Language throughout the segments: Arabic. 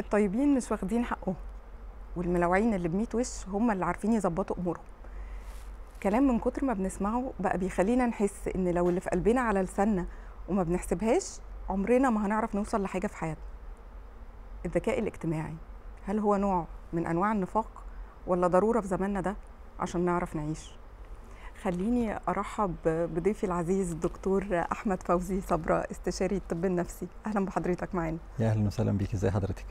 الطيبين مش واخدين حقهم والملاوعين اللي بميت وش هم اللي عارفين يظبطوا امورهم كلام من كتر ما بنسمعه بقى بيخلينا نحس ان لو اللي في قلبنا على لساننا وما بنحسبهاش عمرنا ما هنعرف نوصل لحاجه في حياتنا الذكاء الاجتماعي هل هو نوع من انواع النفاق ولا ضروره في زماننا ده عشان نعرف نعيش خليني ارحب بضيفي العزيز الدكتور احمد فوزي صبرا استشاري الطب النفسي اهلا بحضرتك معانا يا اهلا وسهلا بيك ازي حضرتك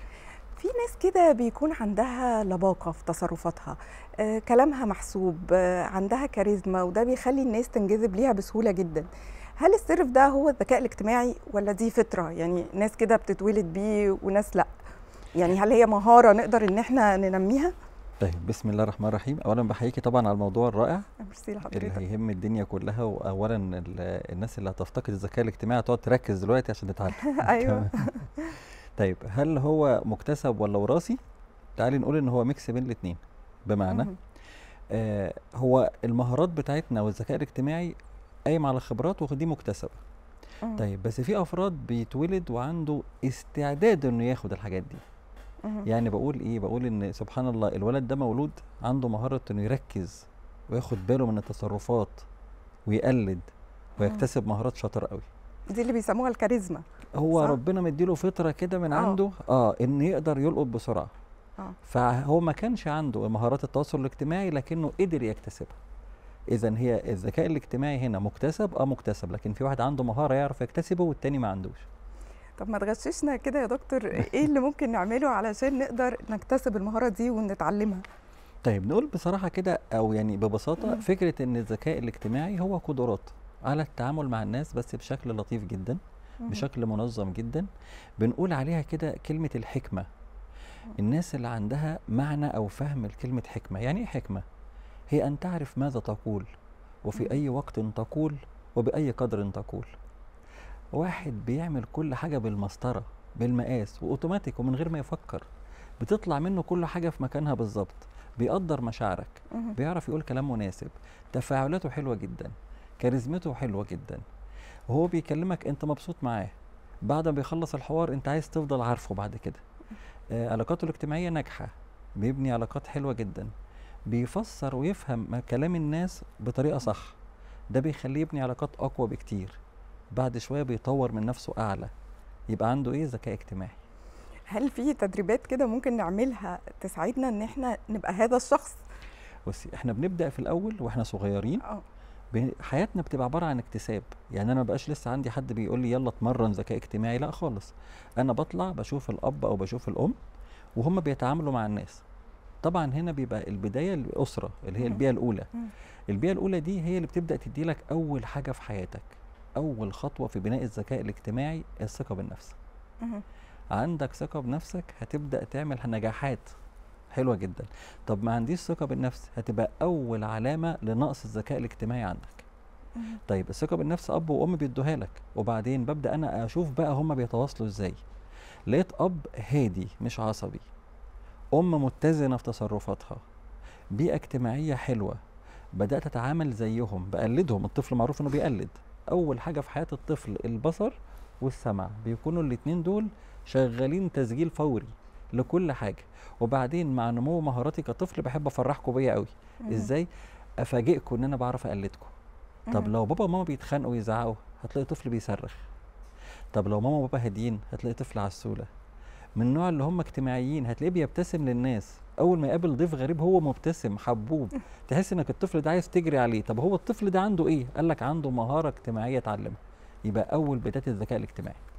في ناس كده بيكون عندها لباقة في تصرفاتها آه، كلامها محسوب آه، عندها كاريزما وده بيخلي الناس تنجذب ليها بسهولة جدا هل السر ده هو الذكاء الاجتماعي ولا دي فطرة يعني ناس كده بتتولد بيه وناس لا يعني هل هي مهارة نقدر ان احنا ننميها طيب بسم الله الرحمن الرحيم اولا بحييكي طبعا على الموضوع الرائع ميرسي لحضرتك اللي هيهم الدنيا كلها واولا الناس اللي هتفتقد الذكاء الاجتماعي هتقعد تركز دلوقتي عشان تتعلم ايوه طيب هل هو مكتسب ولا وراثي تعالي نقول ان هو ميكس بين الاثنين بمعنى آه هو المهارات بتاعتنا والذكاء الاجتماعي قايم على خبرات ودي مكتسبه طيب بس في افراد بيتولد وعنده استعداد انه ياخد الحاجات دي يعني بقول ايه بقول ان سبحان الله الولد ده مولود عنده مهاره انه يركز وياخد باله من التصرفات ويقلد ويكتسب مهارات شاطر قوي دي اللي بيسموها الكاريزما هو صح؟ ربنا مديله فطره كده من آه. عنده اه ان يقدر يلقط بسرعه أوه. فهو ما كانش عنده مهارات التواصل الاجتماعي لكنه قدر يكتسبها اذا هي الذكاء الاجتماعي هنا مكتسب اه مكتسب لكن في واحد عنده مهاره يعرف يكتسبه والتاني ما عندوش طب ما تغششنا كده يا دكتور ايه اللي ممكن نعمله علشان نقدر نكتسب المهاره دي ونتعلمها طيب نقول بصراحه كده او يعني ببساطه مم. فكره ان الذكاء الاجتماعي هو قدرات على التعامل مع الناس بس بشكل لطيف جدا مم. بشكل منظم جدا بنقول عليها كده كلمه الحكمه الناس اللي عندها معنى او فهم لكلمه حكمه يعني ايه حكمه هي ان تعرف ماذا تقول وفي اي وقت تقول وباي قدر تقول واحد بيعمل كل حاجه بالمسطره بالمقاس واوتوماتيك ومن غير ما يفكر بتطلع منه كل حاجه في مكانها بالظبط بيقدر مشاعرك بيعرف يقول كلام مناسب تفاعلاته حلوه جدا كاريزمته حلوه جدا وهو بيكلمك انت مبسوط معاه بعد ما بيخلص الحوار انت عايز تفضل عارفه بعد كده آه علاقاته الاجتماعيه ناجحه بيبني علاقات حلوه جدا بيفسر ويفهم كلام الناس بطريقه صح ده بيخليه يبني علاقات اقوى بكتير بعد شويه بيطور من نفسه اعلى يبقى عنده ايه ذكاء اجتماعي هل في تدريبات كده ممكن نعملها تساعدنا ان احنا نبقى هذا الشخص بصي احنا بنبدا في الاول واحنا صغيرين آه. حياتنا بتبقى عباره عن اكتساب يعني انا ما بقاش لسه عندي حد بيقول لي يلا اتمرن ذكاء اجتماعي لا خالص انا بطلع بشوف الاب او بشوف الام وهم بيتعاملوا مع الناس طبعا هنا بيبقى البدايه الاسره اللي هي البيئه الاولى البيئه الاولى دي هي اللي بتبدا تدي لك اول حاجه في حياتك اول خطوه في بناء الذكاء الاجتماعي الثقه بالنفس عندك ثقه بنفسك هتبدا تعمل نجاحات حلوه جدا طب ما عنديش ثقه بالنفس هتبقى اول علامه لنقص الذكاء الاجتماعي عندك طيب الثقه بالنفس اب وام بيدوها لك وبعدين ببدا انا اشوف بقى هم بيتواصلوا ازاي لقيت اب هادي مش عصبي ام متزنه في تصرفاتها بيئه اجتماعيه حلوه بدات اتعامل زيهم بقلدهم الطفل معروف انه بيقلد اول حاجه في حياه الطفل البصر والسمع بيكونوا الاتنين دول شغالين تسجيل فوري لكل حاجه وبعدين مع نمو مهاراتي كطفل بحب افرحكم بيا قوي ازاي افاجئكم ان انا بعرف اقلدكم طب لو بابا وماما بيتخانقوا ويزعقوا هتلاقي طفل بيصرخ طب لو ماما وبابا هاديين هتلاقي طفل عسوله من النوع اللي هم اجتماعيين هتلاقيه بيبتسم للناس اول ما يقابل ضيف غريب هو مبتسم حبوب تحس انك الطفل ده عايز تجري عليه طب هو الطفل ده عنده ايه قال لك عنده مهاره اجتماعيه اتعلمها يبقى اول بدايه الذكاء الاجتماعي